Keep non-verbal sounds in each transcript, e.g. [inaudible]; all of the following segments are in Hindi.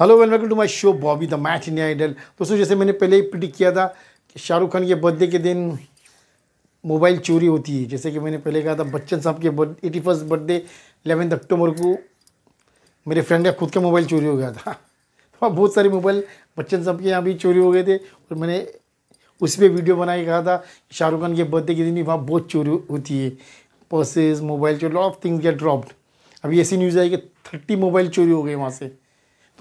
hello welcome to my show Bobby the match India idol दोस्तों जैसे मैंने पहले ही प्रिडिक्ट किया था कि शाहरुख खान के बर्थडे के दिन मोबाइल चोरी होती है जैसे कि मैंने पहले कहा था बच्चन साहब के birth eighty first birthday eleventh October को मेरे फ्रेंड का खुद का मोबाइल चोरी हो गया था [laughs] तो बहुत सारे मोबाइल बच्चन साहब के यहाँ भी चोरी हो गए थे और मैंने उस पर वीडियो बना के कहा था कि शाहरुख खान के बर्थडे के दिन भी वहाँ बहुत चोरी होती है पर्सेज मोबाइल चोरी ऑफ थिंग्स गेट ड्रॉप्ड अभी ऐसी न्यूज़ आई कि थर्टी मोबाइल चोरी हो गए वहाँ से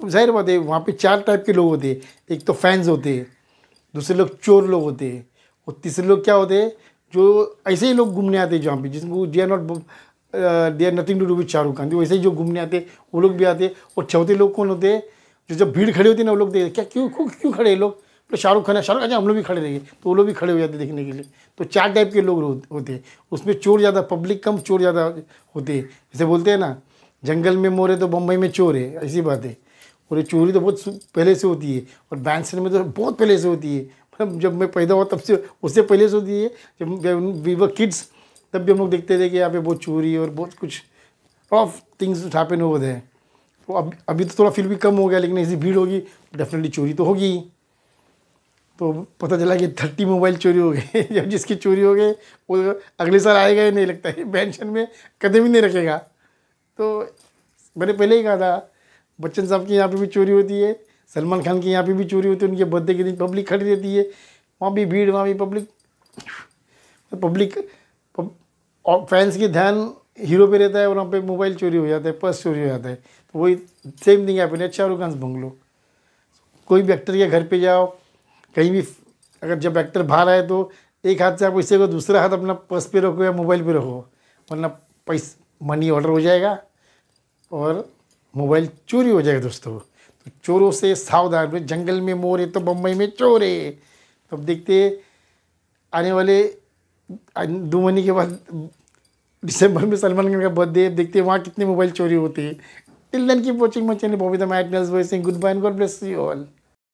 तो जाहिर बात है वहाँ पे चार टाइप के लोग होते हैं एक तो फैंस होते हैं दूसरे लोग चोर लोग होते हैं और तीसरे लोग क्या होते हैं जो ऐसे ही लोग घूमने आते हैं जहाँ पे जिसको they are not they are nothing to do with Shahrukh Khan वैसे ही जो घूमने आते वो लोग भी आते और चौथे लोग कौन होते जो जब भीड़ खड़ी होती है ना वो लोग देखते क्या क्यों क्यों क्यों खड़े हैं लोग तो शाहरुख खान है शाहरुख खान हम लोग भी खड़े रहेंगे तो वो लोग भी खड़े हो जाते देखने के लिए तो चार टाइप के लोग होते हैं उसमें चोर ज़्यादा पब्लिक कम चोर ज़्यादा होते हैं जैसे बोलते हैं ना जंगल में मोर है तो बम्बई में चोर है ऐसी बात है और ये चोरी तो बहुत पहले से होती है और बैंक में तो बहुत पहले से होती है मतलब जब मैं पैदा हुआ तब से उससे पहले से होती है जब वी वर किड्स तब भी हम लोग देखते थे कि यहाँ पे बहुत चोरी और बहुत कुछ of things happen over there तो अब अभी तो थोड़ा फिर भी कम हो गया लेकिन ऐसी भीड़ होगी डेफिनेटली चोरी तो होगी तो पता चला कि थर्टी मोबाइल चोरी हो गए [laughs] जब जिसकी चोरी हो गए वो अगले साल आएगा ही नहीं लगता है पेंशन [laughs] में कदम ही नहीं रखेगा तो मैंने पहले ही कहा था बच्चन साहब के यहाँ पे भी चोरी होती है सलमान खान के यहाँ पे भी चोरी होती है उनके बर्थडे के दिन पब्लिक खड़ी रहती है वहाँ भी भीड़ वहाँ भी पब्लिक पब्लिक और फैंस के ध्यान हीरो पे रहता है और वहाँ पे मोबाइल चोरी हो जाता है पर्स चोरी हो जाता है तो वही सेम थिंग है अपने शाहरुख खान बंगलो कोई भी एक्टर के घर पे जाओ कहीं भी अगर जब एक्टर बाहर आए तो एक हाथ से आप इसे को दूसरा हाथ अपना पर्स पे रखो या मोबाइल पे रखो वरना पैस मनी ऑर्डर हो जाएगा और मोबाइल चोरी हो जाएगा दोस्तों तो चोरों से सावधान जंगल में मोर है तो बम्बई में चोर है तो अब देखते आने वाले दो महीने के बाद दिसंबर में सलमान खान का बर्थडे देखते वहाँ कितने मोबाइल चोरी होते हैं टिल की वॉचिंग मचे Bobby the mat nurse voicing goodbye and God bless you all